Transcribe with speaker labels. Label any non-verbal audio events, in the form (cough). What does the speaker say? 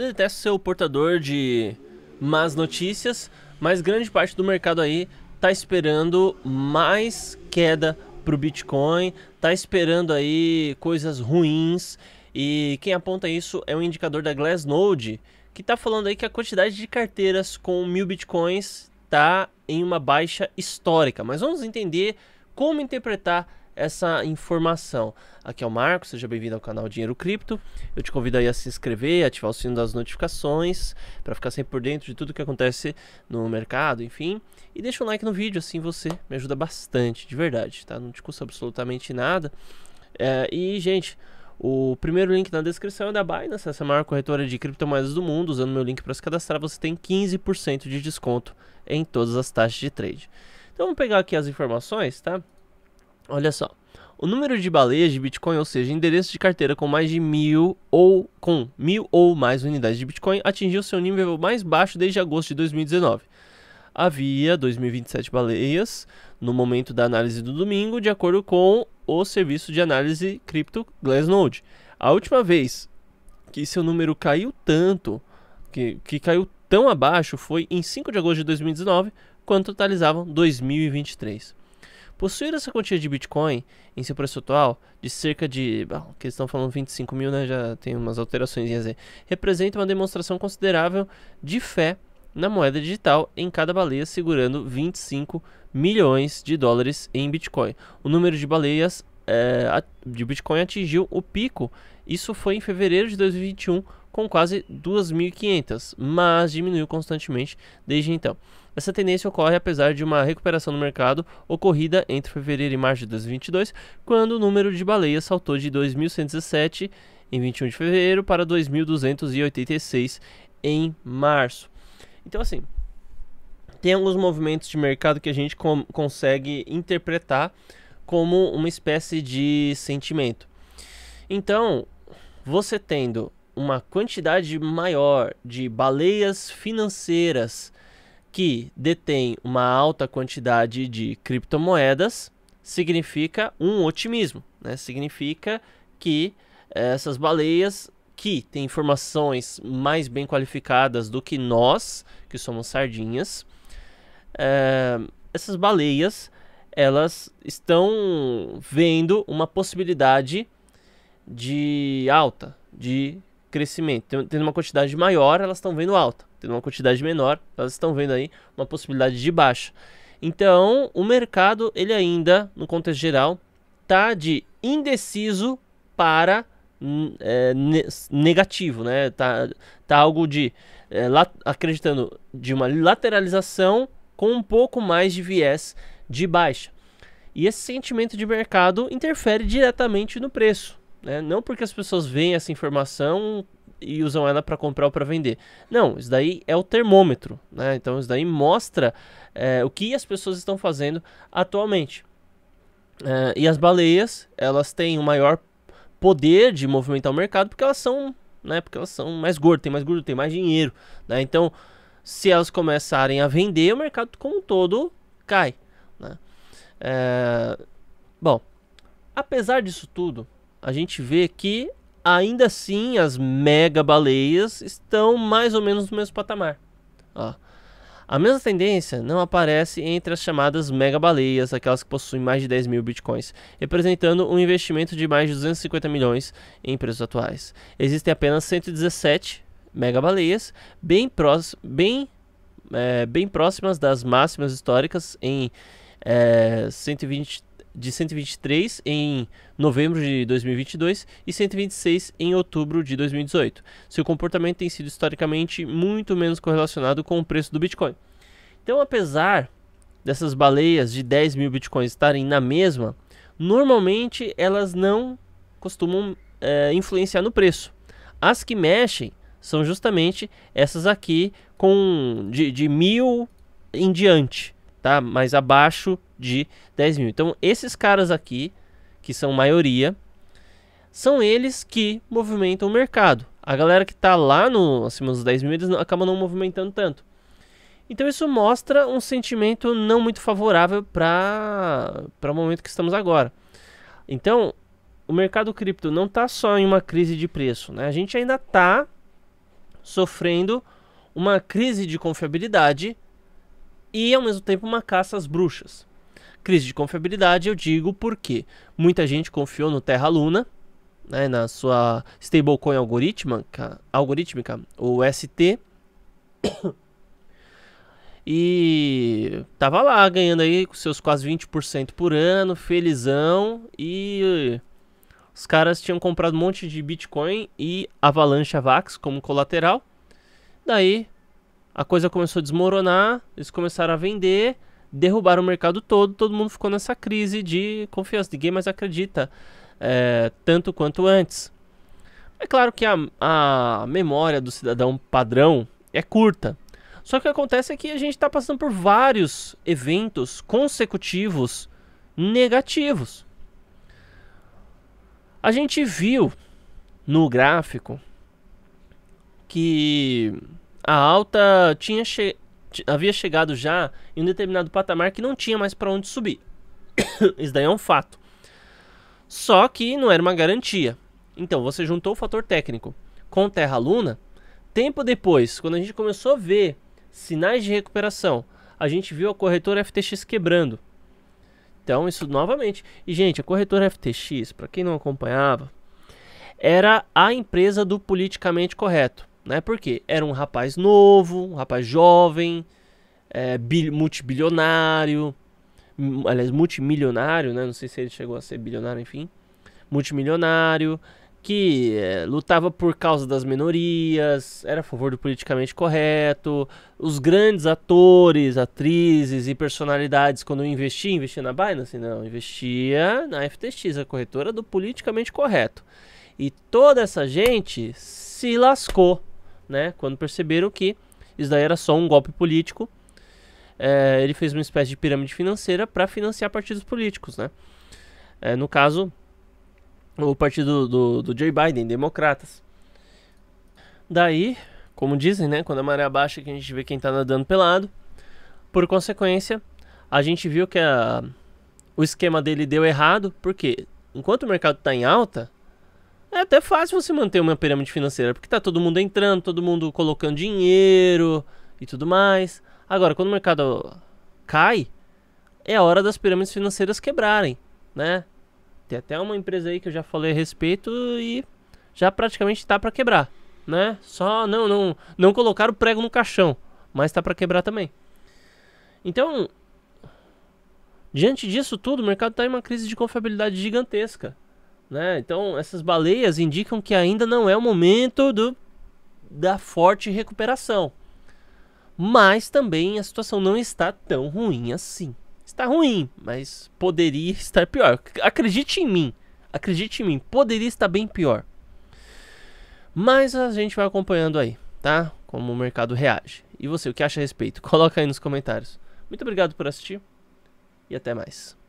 Speaker 1: Eu detesto ser o portador de más notícias, mas grande parte do mercado aí tá esperando mais queda pro Bitcoin, tá esperando aí coisas ruins. E quem aponta isso é um indicador da Glassnode, que tá falando aí que a quantidade de carteiras com mil bitcoins tá em uma baixa histórica. Mas vamos entender como interpretar essa informação. Aqui é o Marco, seja bem-vindo ao canal Dinheiro Cripto. Eu te convido aí a se inscrever, ativar o sino das notificações para ficar sempre por dentro de tudo que acontece no mercado, enfim. E deixa um like no vídeo, assim você me ajuda bastante, de verdade, tá? Não te custa absolutamente nada. É, e, gente, o primeiro link na descrição é da Binance, essa é a maior corretora de criptomoedas do mundo. Usando meu link para se cadastrar, você tem 15% de desconto em todas as taxas de trade. Então vamos pegar aqui as informações, tá? Olha só. O número de baleias de Bitcoin, ou seja, endereços de carteira com mais de mil ou com mil ou mais unidades de Bitcoin, atingiu seu nível mais baixo desde agosto de 2019. Havia 2027 baleias no momento da análise do domingo, de acordo com o serviço de análise cripto Glassnode. A última vez que seu número caiu tanto, que, que caiu tão abaixo, foi em 5 de agosto de 2019, quando totalizavam 2023. Possuir essa quantia de Bitcoin em seu preço atual, de cerca de. Bom, que eles estão falando 25 mil, né? Já tem umas alterações aí. Representa uma demonstração considerável de fé na moeda digital em cada baleia segurando 25 milhões de dólares em Bitcoin. O número de baleias é, de Bitcoin atingiu o pico, isso foi em fevereiro de 2021, com quase 2.500, mas diminuiu constantemente desde então. Essa tendência ocorre apesar de uma recuperação no mercado ocorrida entre fevereiro e março de 2022, quando o número de baleias saltou de 2.117 em 21 de fevereiro para 2.286 em março. Então, assim, tem alguns movimentos de mercado que a gente consegue interpretar como uma espécie de sentimento. Então, você tendo uma quantidade maior de baleias financeiras que detém uma alta quantidade de criptomoedas significa um otimismo, né? Significa que eh, essas baleias que têm informações mais bem qualificadas do que nós, que somos sardinhas, é, essas baleias elas estão vendo uma possibilidade de alta, de crescimento. Tendo uma quantidade maior, elas estão vendo alta tendo uma quantidade menor, elas estão vendo aí uma possibilidade de baixa. Então, o mercado, ele ainda, no contexto geral, tá de indeciso para hum, é, negativo, né? Tá, tá algo de é, lá, acreditando de uma lateralização com um pouco mais de viés de baixa. E esse sentimento de mercado interfere diretamente no preço. Né? Não porque as pessoas veem essa informação e usam ela para comprar ou para vender. Não, isso daí é o termômetro, né? Então isso daí mostra é, o que as pessoas estão fazendo atualmente. É, e as baleias, elas têm um maior poder de movimentar o mercado porque elas são, né? Porque elas são mais gordas, tem mais gordura, tem mais dinheiro, né? Então, se elas começarem a vender, o mercado como um todo cai, né? É, bom, apesar disso tudo, a gente vê que ainda assim as mega baleias estão mais ou menos no mesmo patamar. Ó. A mesma tendência não aparece entre as chamadas mega baleias, aquelas que possuem mais de 10 mil bitcoins, representando um investimento de mais de 250 milhões em preços atuais. Existem apenas 117 mega baleias, bem, prós bem, é, bem próximas das máximas históricas em é, eh, 120 de 123 em novembro de 2022 e 126 em outubro de 2018. Seu comportamento tem sido historicamente muito menos correlacionado com o preço do Bitcoin. Então, apesar dessas baleias de 10 mil Bitcoins estarem na mesma, normalmente elas não costumam é, influenciar no preço. As que mexem são justamente essas aqui com de, de mil em diante tá? Mas abaixo de 10 mil. Então, esses caras aqui, que são maioria, são eles que movimentam o mercado. A galera que está lá no, acima dos 10 mil, eles não, acabam não movimentando tanto. Então isso mostra um sentimento não muito favorável para o momento que estamos agora. Então, o mercado cripto não está só em uma crise de preço, né? A gente ainda está sofrendo uma crise de confiabilidade e ao mesmo tempo uma caça às bruxas. Crise de confiabilidade eu digo porque muita gente confiou no Terra Luna, né, na sua stablecoin algorítmica, algorítmica, ou (coughs) ST, e tava lá ganhando aí com seus quase 20% por ano, felizão, e os caras tinham comprado um monte de Bitcoin e Avalanche Vax como colateral. Daí a coisa começou a desmoronar, eles começaram a vender, derrubaram o mercado todo, todo mundo ficou nessa crise de confiança, ninguém mais acredita é, tanto quanto antes. É claro que a, a memória do cidadão padrão é curta. Só que o que acontece é que a gente está passando por vários eventos consecutivos negativos. A gente viu no gráfico que a alta tinha che havia chegado já em um determinado patamar que não tinha mais para onde subir. (coughs) Isso daí é um fato. Só que não era uma garantia. Então você juntou o fator técnico com terra luna. Tempo depois, quando a gente começou a ver sinais de recuperação, a gente viu a corretora FTX quebrando. Então, isso novamente. E, gente, a corretora FTX, para quem não acompanhava, era a empresa do politicamente correto. Né? Porque era um rapaz novo, um rapaz jovem, é, multibilionário, aliás, multimilionário, né? não sei se ele chegou a ser bilionário, enfim, multimilionário, que é, lutava por causa das minorias, era a favor do politicamente correto, os grandes atores, atrizes e personalidades, quando investia, investia na Binance? Assim, não, investia na FTX, a corretora do politicamente correto. E toda essa gente se lascou né? Quando perceberam que isso daí era só um golpe político, é, ele fez uma espécie de pirâmide financeira para financiar partidos políticos, né? É, no caso, o partido do, do Joe Biden, Democratas. Daí, como dizem, né? Quando a maré abaixa que a gente vê quem está nadando pelado. Por consequência, a gente viu que a, o esquema dele deu errado, porque enquanto o mercado está em alta, é até fácil você manter uma pirâmide financeira, porque tá todo mundo entrando, todo mundo colocando dinheiro e tudo mais. Agora, quando o mercado cai, é a hora das pirâmides financeiras quebrarem, né? Tem até uma empresa aí que eu já falei a respeito e já praticamente tá para quebrar, né? Só não não não colocar o prego no caixão, mas tá para quebrar também. Então, diante disso tudo, o mercado tá em uma crise de confiabilidade gigantesca. Né? Então, essas baleias indicam que ainda não é o momento do, da forte recuperação. Mas também a situação não está tão ruim assim. Está ruim, mas poderia (laughs) estar pior. Acredite em mim. Acredite em mim, poderia estar bem pior. Mas a gente vai acompanhando aí, tá? Como o mercado reage. E você, o que acha a respeito? (laughs) Coloca aí nos comentários. Muito obrigado por assistir e até mais.